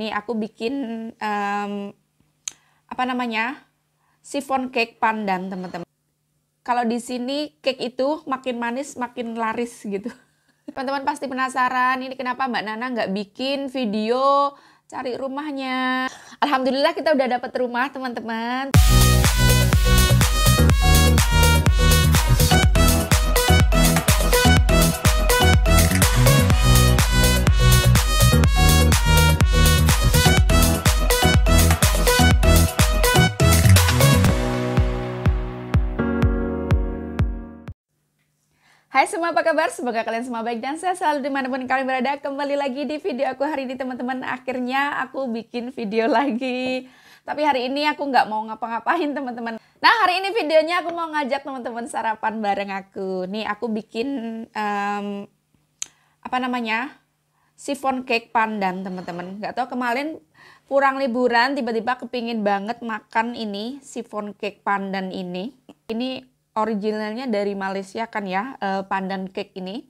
nih aku bikin um, apa namanya siphon cake pandan teman-teman. Kalau di sini cake itu makin manis makin laris gitu. Teman-teman pasti penasaran ini kenapa Mbak Nana nggak bikin video cari rumahnya. Alhamdulillah kita udah dapet rumah teman-teman. semua apa kabar? Semoga kalian semua baik dan saya selalu dimanapun kalian berada. Kembali lagi di video aku hari ini teman-teman. Akhirnya aku bikin video lagi. Tapi hari ini aku nggak mau ngapa-ngapain teman-teman. Nah hari ini videonya aku mau ngajak teman-teman sarapan bareng aku. Nih aku bikin um, apa namanya sifon cake pandan teman-teman. Nggak tau kemarin kurang liburan tiba-tiba kepingin banget makan ini sifon cake pandan ini. Ini originalnya dari Malaysia kan ya eh, pandan cake ini.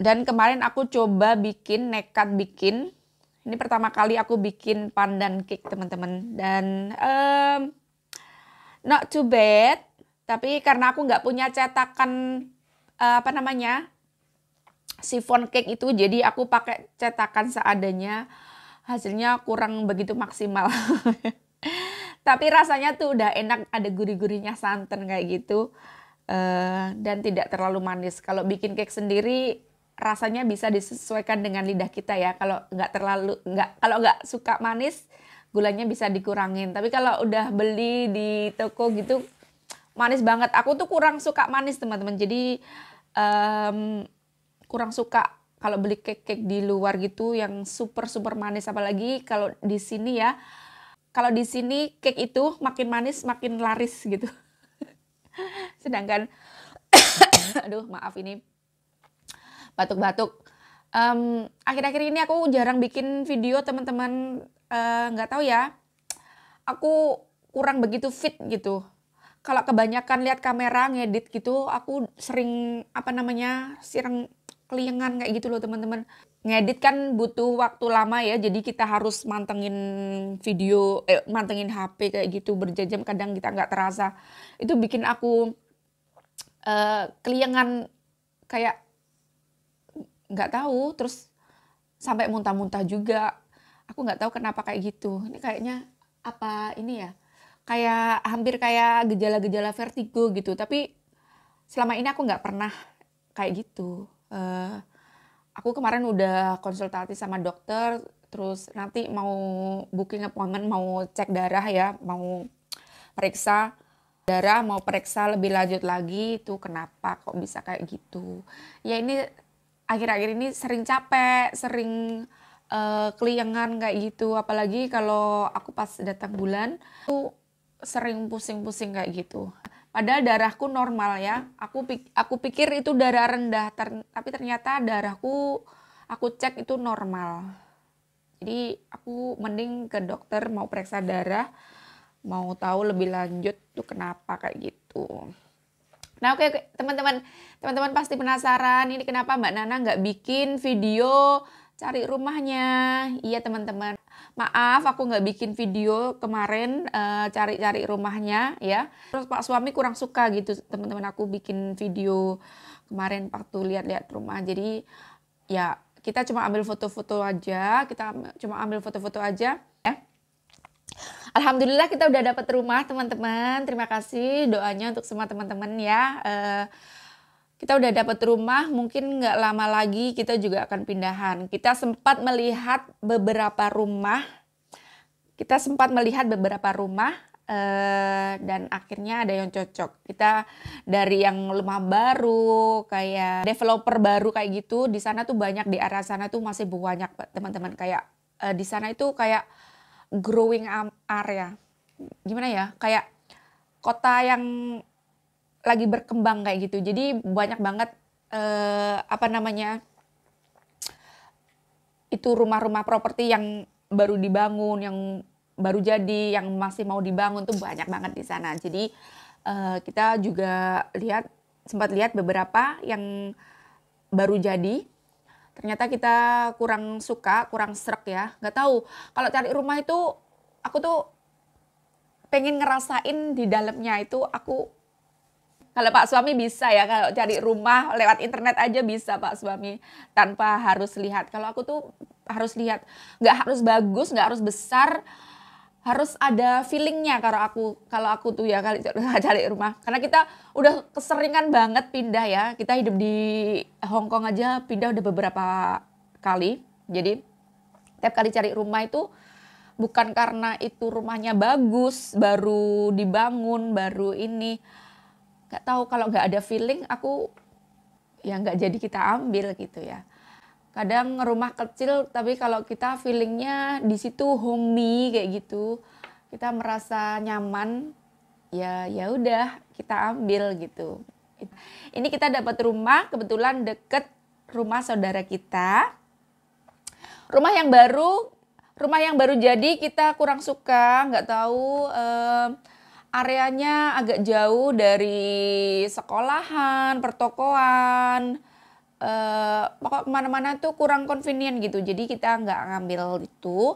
Dan kemarin aku coba bikin nekat bikin. Ini pertama kali aku bikin pandan cake teman-teman dan um, not too bad. Tapi karena aku nggak punya cetakan uh, apa namanya sifon cake itu, jadi aku pakai cetakan seadanya. Hasilnya kurang begitu maksimal. tapi rasanya tuh udah enak ada gurih-gurihnya santan kayak gitu uh, dan tidak terlalu manis kalau bikin cake sendiri rasanya bisa disesuaikan dengan lidah kita ya kalau nggak terlalu nggak kalau nggak suka manis gulanya bisa dikurangin tapi kalau udah beli di toko gitu manis banget aku tuh kurang suka manis teman-teman jadi um, kurang suka kalau beli cake cake di luar gitu yang super super manis apalagi kalau di sini ya kalau di sini cake itu makin manis makin laris gitu. Sedangkan aduh maaf ini batuk-batuk. akhir akhir-akhir ini aku jarang bikin video teman-teman eh, nggak uh, tahu ya. Aku kurang begitu fit gitu. Kalau kebanyakan lihat kamera ngedit gitu, aku sering apa namanya, sering kelingan kayak gitu loh teman-teman. Ngedit kan butuh waktu lama ya, jadi kita harus mantengin video, eh, mantengin HP kayak gitu berjam-jam kadang kita nggak terasa. Itu bikin aku uh, eh, kelingan kayak nggak tahu, terus sampai muntah-muntah juga. Aku nggak tahu kenapa kayak gitu. Ini kayaknya apa ini ya? Kayak hampir kayak gejala-gejala vertigo gitu, tapi selama ini aku nggak pernah kayak gitu uh, aku kemarin udah konsultasi sama dokter terus nanti mau booking appointment mau cek darah ya mau periksa darah mau periksa lebih lanjut lagi itu kenapa kok bisa kayak gitu ya ini akhir-akhir ini sering capek sering uh, keliangan kayak gitu apalagi kalau aku pas datang bulan tuh sering pusing-pusing kayak gitu Padahal darahku normal ya. Aku aku pikir itu darah rendah, ter tapi ternyata darahku aku cek itu normal. Jadi aku mending ke dokter mau periksa darah, mau tahu lebih lanjut tuh kenapa kayak gitu. Nah oke, okay, okay. teman-teman, teman-teman pasti penasaran ini kenapa Mbak Nana nggak bikin video cari rumahnya. Iya teman-teman, maaf aku nggak bikin video kemarin eh, cari-cari uh, rumahnya ya terus pak suami kurang suka gitu teman-teman aku bikin video kemarin waktu lihat-lihat rumah jadi ya kita cuma ambil foto-foto aja kita cuma ambil foto-foto aja ya Alhamdulillah kita udah dapat rumah teman-teman terima kasih doanya untuk semua teman-teman ya uh, kita udah dapat rumah, mungkin nggak lama lagi kita juga akan pindahan. Kita sempat melihat beberapa rumah, kita sempat melihat beberapa rumah eh, dan akhirnya ada yang cocok. Kita dari yang rumah baru, kayak developer baru kayak gitu, di sana tuh banyak di arah sana tuh masih banyak teman-teman kayak eh, di sana itu kayak growing area, gimana ya, kayak kota yang lagi berkembang kayak gitu. Jadi banyak banget uh, apa namanya itu rumah-rumah properti yang baru dibangun, yang baru jadi, yang masih mau dibangun tuh banyak banget di sana. Jadi uh, kita juga lihat sempat lihat beberapa yang baru jadi ternyata kita kurang suka, kurang serak ya. Nggak tahu. Kalau cari rumah itu aku tuh pengen ngerasain di dalamnya itu aku kalau Pak Suami bisa ya, kalau cari rumah lewat internet aja bisa Pak Suami tanpa harus lihat. Kalau aku tuh harus lihat, nggak harus bagus, nggak harus besar, harus ada feelingnya kalau aku kalau aku tuh ya kali cari rumah karena kita udah keseringan banget pindah ya kita hidup di Hong Kong aja pindah udah beberapa kali jadi tiap kali cari rumah itu bukan karena itu rumahnya bagus baru dibangun baru ini nggak tahu kalau nggak ada feeling aku ya nggak jadi kita ambil gitu ya kadang rumah kecil tapi kalau kita feelingnya di situ homey kayak gitu kita merasa nyaman ya ya udah kita ambil gitu ini kita dapat rumah kebetulan deket rumah saudara kita rumah yang baru rumah yang baru jadi kita kurang suka nggak tahu eh, areanya agak jauh dari sekolahan, pertokoan, eh, pokok kemana-mana tuh kurang convenient gitu. Jadi kita nggak ngambil itu.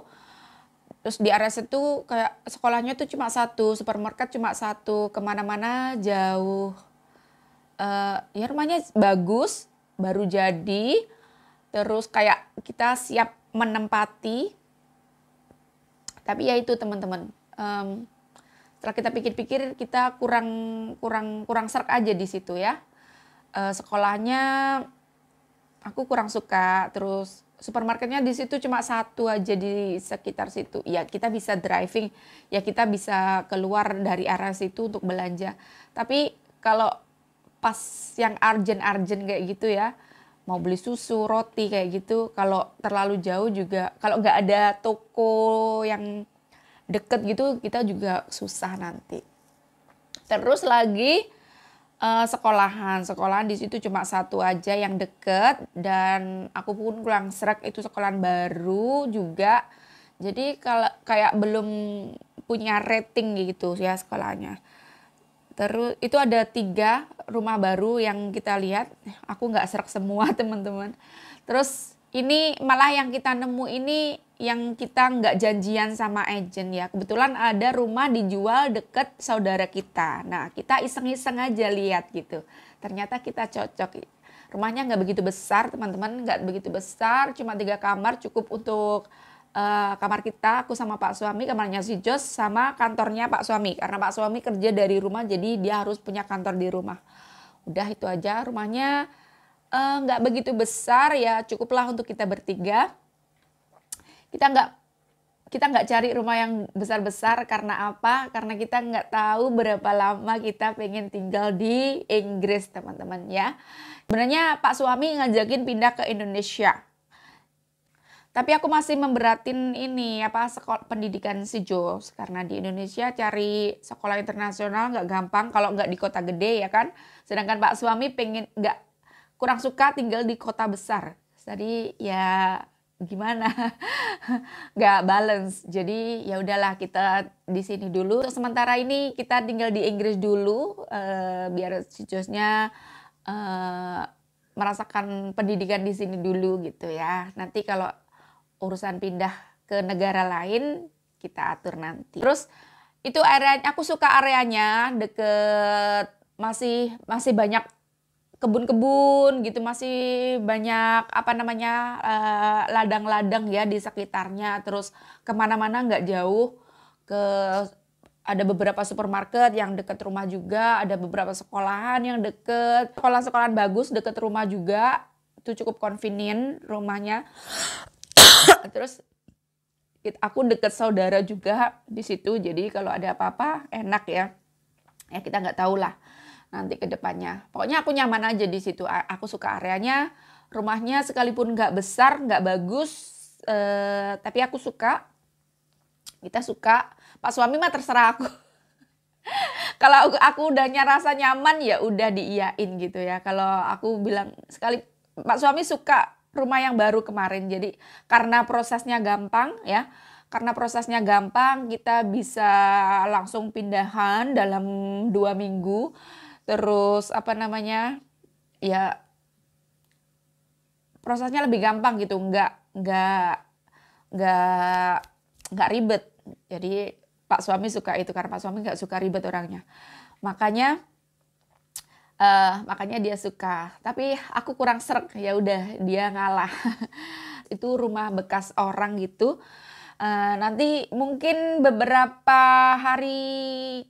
Terus di area situ kayak sekolahnya tuh cuma satu, supermarket cuma satu, kemana-mana jauh. Eh, ya rumahnya bagus, baru jadi. Terus kayak kita siap menempati. Tapi ya itu teman-teman. Um, setelah kita pikir-pikir kita kurang kurang kurang serk aja di situ ya e, sekolahnya aku kurang suka terus supermarketnya di situ cuma satu aja di sekitar situ ya kita bisa driving ya kita bisa keluar dari arah situ untuk belanja tapi kalau pas yang arjen-arjen kayak gitu ya mau beli susu roti kayak gitu kalau terlalu jauh juga kalau nggak ada toko yang deket gitu kita juga susah nanti terus lagi uh, sekolahan sekolahan di situ cuma satu aja yang deket dan aku pun kurang serak itu sekolahan baru juga jadi kalau kayak belum punya rating gitu ya sekolahnya terus itu ada tiga rumah baru yang kita lihat aku nggak serak semua teman-teman terus ini malah yang kita nemu ini yang kita nggak janjian sama agent ya. Kebetulan ada rumah dijual deket saudara kita. Nah kita iseng-iseng aja lihat gitu. Ternyata kita cocok. Rumahnya nggak begitu besar teman-teman, nggak begitu besar, cuma tiga kamar cukup untuk uh, kamar kita. Aku sama Pak Suami, kamarnya si Jos sama kantornya Pak Suami. Karena Pak Suami kerja dari rumah jadi dia harus punya kantor di rumah. Udah itu aja rumahnya Eh, nggak uh, begitu besar ya cukuplah untuk kita bertiga kita nggak kita nggak cari rumah yang besar-besar karena apa karena kita nggak tahu berapa lama kita pengen tinggal di Inggris teman-teman ya sebenarnya Pak suami ngajakin pindah ke Indonesia tapi aku masih memberatin ini apa sekolah pendidikan si Jules karena di Indonesia cari sekolah internasional nggak gampang kalau nggak di kota gede ya kan sedangkan Pak suami pengen nggak kurang suka tinggal di kota besar. Jadi ya gimana Gak balance jadi ya udahlah kita di sini dulu Untuk sementara ini kita tinggal di Inggris dulu uh, biar cucunya uh, eh, merasakan pendidikan di sini dulu gitu ya nanti kalau urusan pindah ke negara lain kita atur nanti terus itu area aku suka areanya deket masih masih banyak kebun-kebun gitu masih banyak apa namanya eh, ladang-ladang ya di sekitarnya terus kemana-mana nggak jauh ke ada beberapa supermarket yang dekat rumah juga, ada beberapa sekolahan yang dekat sekolah-sekolahan bagus dekat rumah juga, itu cukup convenient rumahnya. Terus aku dekat saudara juga di situ, jadi kalau ada apa-apa enak ya. Ya kita nggak tahu lah nanti ke depannya. Pokoknya aku nyaman aja di situ. Aku suka areanya, rumahnya sekalipun nggak besar, nggak bagus, eh, tapi aku suka. Kita suka. Pak suami mah terserah aku. Kalau aku, aku udah nyerasa nyaman ya udah diiyain gitu ya. Kalau aku bilang sekali Pak suami suka rumah yang baru kemarin. Jadi karena prosesnya gampang ya karena prosesnya gampang kita bisa langsung pindahan dalam dua minggu terus apa namanya ya prosesnya lebih gampang gitu nggak nggak nggak nggak ribet jadi pak suami suka itu karena pak suami nggak suka ribet orangnya makanya uh, makanya dia suka tapi aku kurang serk ya udah dia ngalah itu rumah bekas orang gitu Eh, nanti mungkin beberapa hari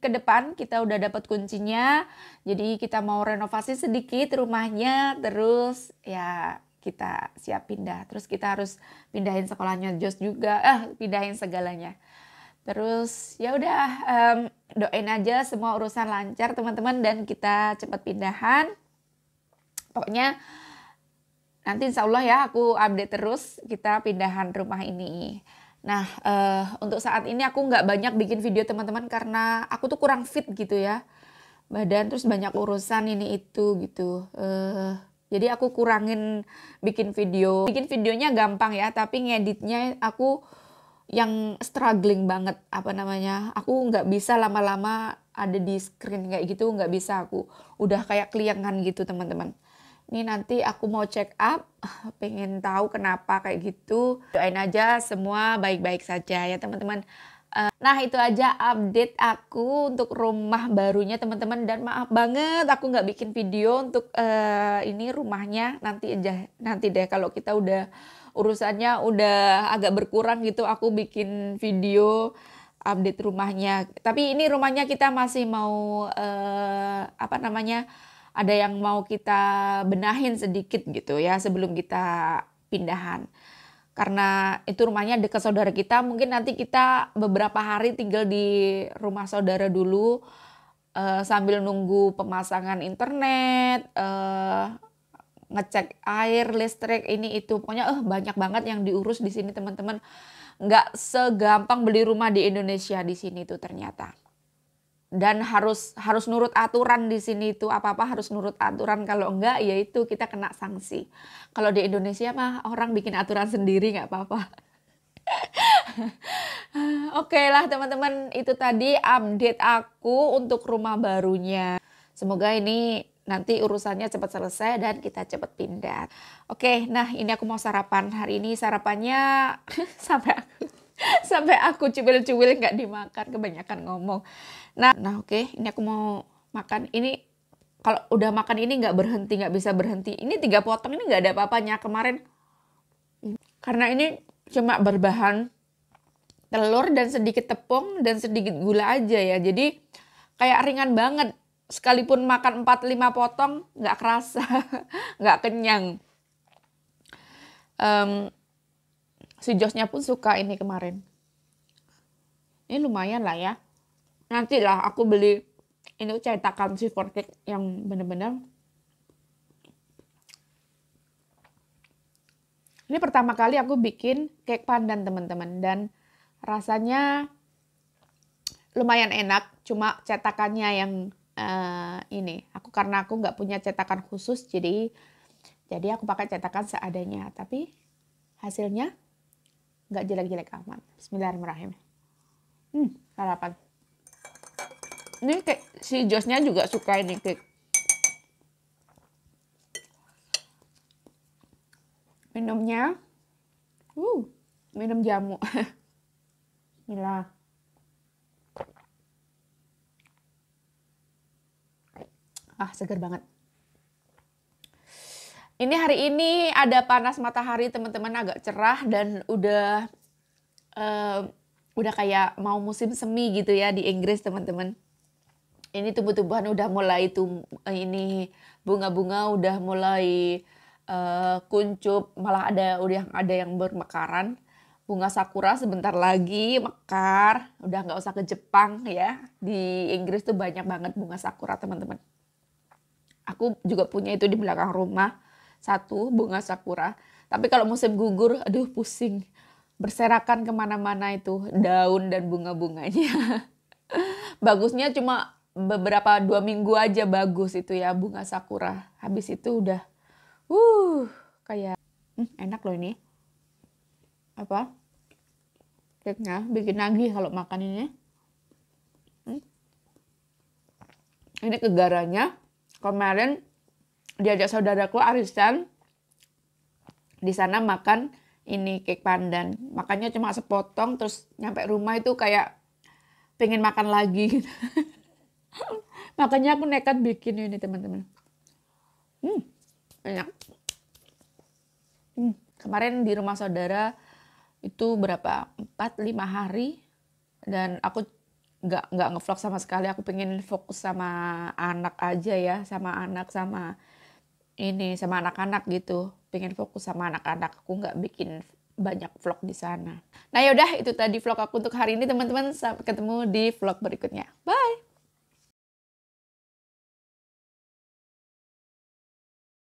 ke depan kita udah dapat kuncinya. Jadi kita mau renovasi sedikit rumahnya terus ya kita siap pindah. Terus kita harus pindahin sekolahnya Jos juga. Eh pindahin segalanya. Terus ya udah um, doain aja semua urusan lancar teman-teman dan kita cepat pindahan. Pokoknya nanti insya Allah ya aku update terus kita pindahan rumah ini. Nah, uh, untuk saat ini aku nggak banyak bikin video teman-teman karena aku tuh kurang fit gitu ya. Badan terus banyak urusan ini itu gitu. Uh, jadi aku kurangin bikin video. Bikin videonya gampang ya, tapi ngeditnya aku yang struggling banget apa namanya. Aku nggak bisa lama-lama ada di screen kayak gitu, nggak bisa aku. Udah kayak keliangan gitu teman-teman ini nanti aku mau check up, pengen tahu kenapa kayak gitu. Doain aja semua baik-baik saja ya teman-teman. Eh, nah itu aja update aku untuk rumah barunya teman-teman dan maaf banget aku nggak bikin video untuk uh, ini rumahnya nanti aja nanti deh kalau kita udah urusannya udah agak berkurang gitu aku bikin video update rumahnya tapi ini rumahnya kita masih mau uh, apa namanya ada yang mau kita benahin sedikit gitu ya sebelum kita pindahan. Karena itu rumahnya dekat saudara kita, mungkin nanti kita beberapa hari tinggal di rumah saudara dulu uh, sambil nunggu pemasangan internet, uh, ngecek air, listrik ini itu. Pokoknya eh uh, banyak banget yang diurus di sini teman-teman. Nggak segampang beli rumah di Indonesia di sini tuh ternyata dan harus harus nurut aturan di sini itu apa-apa harus nurut aturan kalau enggak ya itu kita kena sanksi. Kalau di Indonesia mah orang bikin aturan sendiri nggak apa-apa. Oke okay lah teman-teman itu tadi update aku untuk rumah barunya. Semoga ini nanti urusannya cepat selesai dan kita cepat pindah. Oke, okay, nah ini aku mau sarapan. Hari ini sarapannya sampai aku sampai aku cuwil-cuwil nggak dimakan kebanyakan ngomong nah nah oke okay, ini aku mau makan ini kalau udah makan ini nggak berhenti nggak bisa berhenti ini tiga potong ini nggak ada apa-apanya kemarin karena ini cuma berbahan telur dan sedikit tepung dan sedikit gula aja ya jadi kayak ringan banget sekalipun makan 4-5 potong nggak kerasa nggak kenyang um, si Josnya pun suka ini kemarin ini lumayan lah ya nanti lah aku beli ini cetakan si cake yang bener-bener ini pertama kali aku bikin cake pandan teman-teman dan rasanya lumayan enak cuma cetakannya yang uh, ini aku karena aku nggak punya cetakan khusus jadi jadi aku pakai cetakan seadanya tapi hasilnya nggak jelek-jelek amat. Bismillahirrahmanirrahim. Hmm, sarapan. Ini kayak si Josnya juga suka ini kayak Minumnya, uh, minum jamu. Gila. Ah, segar banget ini hari ini ada panas matahari teman-teman agak cerah dan udah uh, udah kayak mau musim semi gitu ya di Inggris teman-teman. Ini tumbuh-tumbuhan udah mulai tum eh, ini bunga-bunga udah mulai uh, kuncup malah ada udah ada yang bermekaran bunga sakura sebentar lagi mekar udah nggak usah ke Jepang ya di Inggris tuh banyak banget bunga sakura teman-teman aku juga punya itu di belakang rumah satu bunga sakura. Tapi kalau musim gugur, aduh pusing. Berserakan kemana-mana itu daun dan bunga-bunganya. Bagusnya cuma beberapa dua minggu aja bagus itu ya bunga sakura. Habis itu udah, uh kayak hmm, enak loh ini. Apa? Kayaknya bikin nagih kalau makan ini. Hmm. Ini kegaranya kemarin diajak saudaraku arisan di sana makan ini cake pandan makannya cuma sepotong terus nyampe rumah itu kayak pengen makan lagi makanya aku nekat bikin ini teman-teman hmm, enak hmm, kemarin di rumah saudara itu berapa empat lima hari dan aku nggak nggak ngevlog sama sekali aku pengen fokus sama anak aja ya sama anak sama ini sama anak-anak gitu pengen fokus sama anak-anak aku nggak bikin banyak vlog di sana nah yaudah itu tadi vlog aku untuk hari ini teman-teman sampai ketemu di vlog berikutnya bye